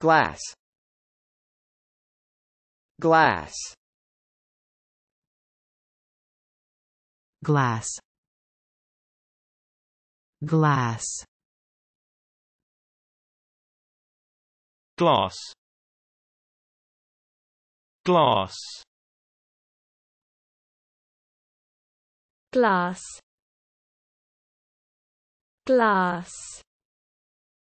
glass glass glass glass glass glass glass glass